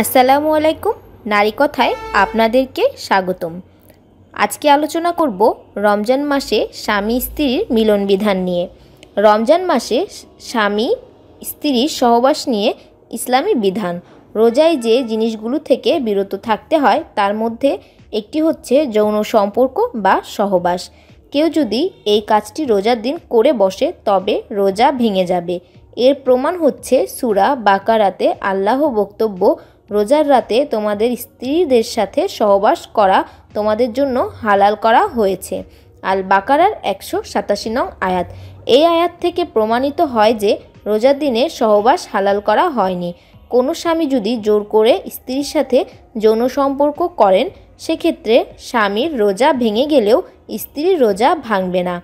আসসালামু আলাইকুম নারী কথায় আপনাদেরকে স্বাগতম আজকে আলোচনা করব রমজান মাসে স্বামী স্ত্রীর মিলন বিধান নিয়ে রমজান মাসে স্বামী স্ত্রীর সহবাস নিয়ে ইসলামী বিধান রোজায় যে জিনিসগুলো থেকে বিরত থাকতে হয় তার মধ্যে একটি হচ্ছে যৌন সম্পর্ক বা সহবাস কেউ যদি এই কাজটি রোজার দিন করে বসে তবে রোজা ভেঙে যাবে এর প্রমাণ হচ্ছে সুরা বাকারাতে আল্লাহ বক্তব্য রোজার রাতে তোমাদের স্ত্রীদের সাথে সহবাস করা তোমাদের জন্য হালাল করা হয়েছে আল বাকারার একশো সাতাশি নং আয়াত এই আয়াত থেকে প্রমাণিত হয় যে রোজার দিনে সহবাস হালাল করা হয়নি কোনো স্বামী যদি জোর করে স্ত্রীর সাথে যৌন সম্পর্ক করেন সেক্ষেত্রে স্বামীর রোজা ভেঙে গেলেও স্ত্রীর রোজা ভাঙবে না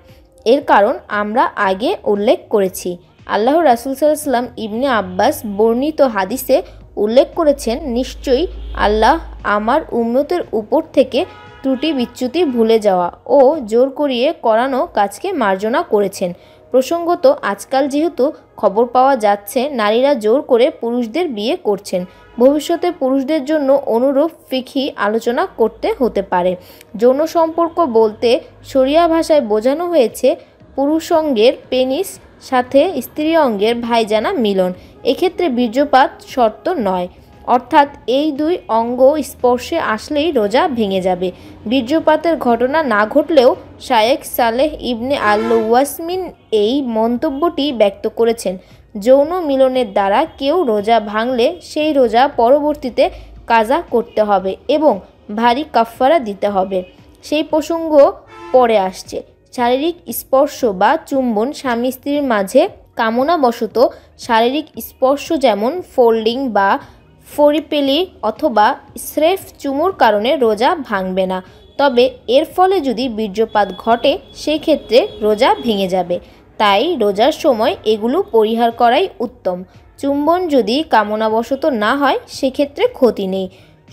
এর কারণ আমরা আগে উল্লেখ করেছি আল্লাহ রাসুল সাল্লাম ইবনে আব্বাস বর্ণিত হাদিসে উল্লেখ করেছেন নিশ্চয়ই আল্লাহ আমার উম্মতের উপর থেকে ত্রুটি বিচ্যুতি ভুলে যাওয়া ও জোর করিয়ে করানো কাজকে মার্জনা করেছেন প্রসঙ্গত আজকাল যেহেতু খবর পাওয়া যাচ্ছে নারীরা জোর করে পুরুষদের বিয়ে করছেন ভবিষ্যতে পুরুষদের জন্য অনুরূপ ফিখি আলোচনা করতে হতে পারে যৌন সম্পর্ক বলতে সরিয়া ভাষায় বোঝানো হয়েছে পুরুষ অঙ্গের পেনিস সাথে স্ত্রী অঙ্গের ভাইজানা মিলন এক্ষেত্রে বীর্যপাত শর্ত নয় অর্থাৎ এই দুই অঙ্গ স্পর্শে আসলেই রোজা ভেঙে যাবে বীর্যপাতের ঘটনা না ঘটলেও শায়েক সালেহ ইবনে আল্ল ওয়াসমিন এই মন্তব্যটি ব্যক্ত করেছেন যৌন মিলনের দ্বারা কেউ রোজা ভাঙলে সেই রোজা পরবর্তীতে কাজা করতে হবে এবং ভারী কাফফারা দিতে হবে সেই প্রসঙ্গ পরে আসছে শারীরিক স্পর্শ বা চুম্বন স্বামী স্ত্রীর মাঝে কামনাবশত শারীরিক স্পর্শ যেমন ফোল্ডিং বা ফরিপেলি অথবা স্রেফ চুমুর কারণে রোজা ভাঙবে না তবে এর ফলে যদি বীর্যপাত ঘটে সেক্ষেত্রে রোজা ভেঙে যাবে তাই রোজার সময় এগুলো পরিহার করাই উত্তম চুম্বন যদি কামনাবশত না হয় সেক্ষেত্রে ক্ষতি নেই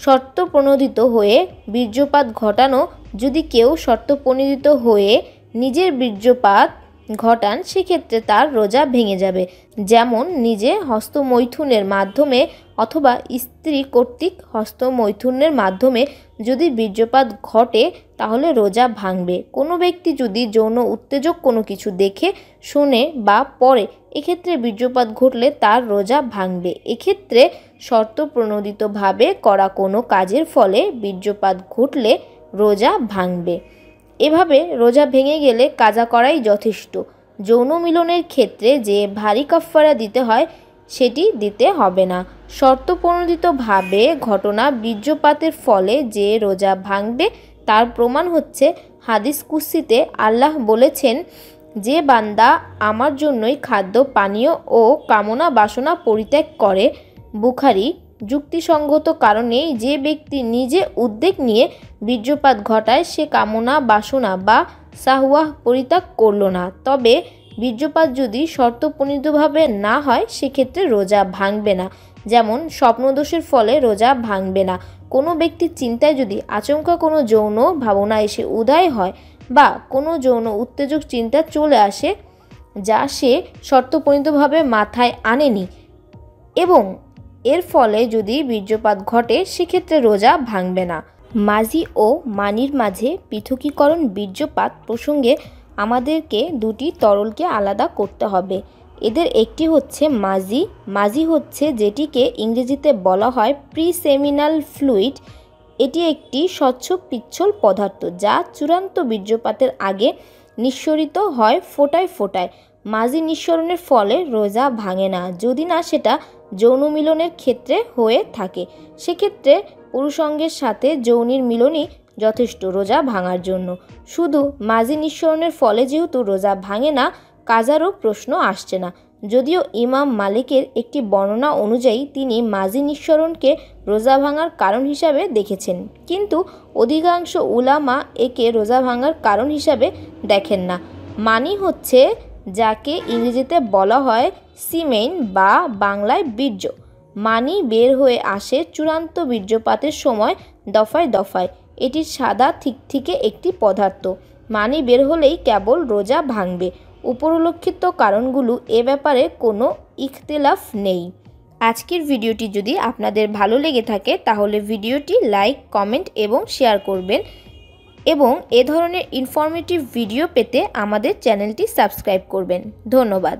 শর্ত প্রণোদিত হয়ে বীর্যপাত ঘটানো যদি কেউ শর্ত প্রণোদিত হয়ে নিজের বীর্যপাত ঘটান সেক্ষেত্রে তার রোজা ভেঙে যাবে যেমন নিজে হস্তমৈথুনের মাধ্যমে অথবা স্ত্রী কর্তৃক হস্তমৈথুনের মাধ্যমে যদি বীর্যপাত ঘটে তাহলে রোজা ভাঙবে কোনো ব্যক্তি যদি যৌন উত্তেজক কোনো কিছু দেখে শোনে বা পড়ে এক্ষেত্রে বীর্যপাত ঘটলে তার রোজা ভাঙবে এক্ষেত্রে শর্ত প্রণোদিতভাবে করা কোনো কাজের ফলে বীর্যপাত ঘটলে রোজা ভাঙবে এভাবে রোজা ভেঙে গেলে কাজা করাই যথেষ্ট যৌন মিলনের ক্ষেত্রে যে ভারী কাফারা দিতে হয় সেটি দিতে হবে না শর্তপ্রণোদিতভাবে ঘটনা বীর্যপাতের ফলে যে রোজা ভাঙবে তার প্রমাণ হচ্ছে হাদিস কুস্তিতে আল্লাহ বলেছেন যে বান্দা আমার জন্যই খাদ্য পানীয় ও কামনা বাসনা পরিত্যাগ করে বুখারি যুক্তিসঙ্গত কারণেই যে ব্যক্তি নিজে উদ্বেগ নিয়ে বীর্যপাত ঘটায় সে কামনা বাসনা বা সাহুয়াহ পরিত্যাগ করল না তবে বীর্যপাত যদি শর্তপ্রণীতভাবে না হয় সেক্ষেত্রে রোজা ভাঙবে না যেমন স্বপ্নদোষের ফলে রোজা ভাঙবে না কোনো ব্যক্তির চিন্তায় যদি আচমকা কোনো যৌন ভাবনা এসে উদয় হয় বা কোনো যৌন উত্তেজক চিন্তা চলে আসে যা সে শর্তপ্রণীতভাবে মাথায় আনেনি এবং এর ফলে যদি বীর্যপাত ঘটে সেক্ষেত্রে রোজা ভাঙবে না মাঝি ও মানির মাঝে পৃথকীকরণ বীর্যপাত প্রসঙ্গে আমাদেরকে দুটি তরলকে আলাদা করতে হবে এদের একটি হচ্ছে মাঝি মাঝি হচ্ছে যেটিকে ইংরেজিতে বলা হয় প্রিসেমিনাল ফ্লুইড এটি একটি স্বচ্ছ পিচ্ছল পদার্থ যা চূড়ান্ত বীর্যপাতের আগে নিঃসরিত হয় ফোটায় ফোটায় মাঝি নিঃসরণের ফলে রোজা ভাঙে না যদি না সেটা যৌন মিলনের ক্ষেত্রে হয়ে থাকে সেক্ষেত্রে পুরুষঙ্গের সাথে যৌনির মিলনই যথেষ্ট রোজা ভাঙার জন্য শুধু মাঝি নিঃসরণের ফলে যেহেতু রোজা ভাঙে না কাজারও প্রশ্ন আসছে না যদিও ইমাম মালিকের একটি বর্ণনা অনুযায়ী তিনি মাঝি নিঃসরণকে রোজা ভাঙার কারণ হিসাবে দেখেছেন কিন্তু অধিকাংশ উলামা একে রোজা ভাঙার কারণ হিসাবে দেখেন না মানি হচ্ছে যাকে ইংরেজিতে বলা হয় সিমেন বা বাংলায় বীর্য মানি বের হয়ে আসে চূড়ান্ত বীর্যপাতের সময় দফায় দফায় এটি সাদা থিকথিকে একটি পদার্থ মানি বের হলেই কেবল রোজা ভাঙবে উপরলক্ষিত কারণগুলো এ ব্যাপারে কোনো ইখতলাফ নেই আজকের ভিডিওটি যদি আপনাদের ভালো লেগে থাকে তাহলে ভিডিওটি লাইক কমেন্ট এবং শেয়ার করবেন এবং এ ধরনের ইনফরমেটিভ ভিডিও পেতে আমাদের চ্যানেলটি সাবস্ক্রাইব করবেন ধন্যবাদ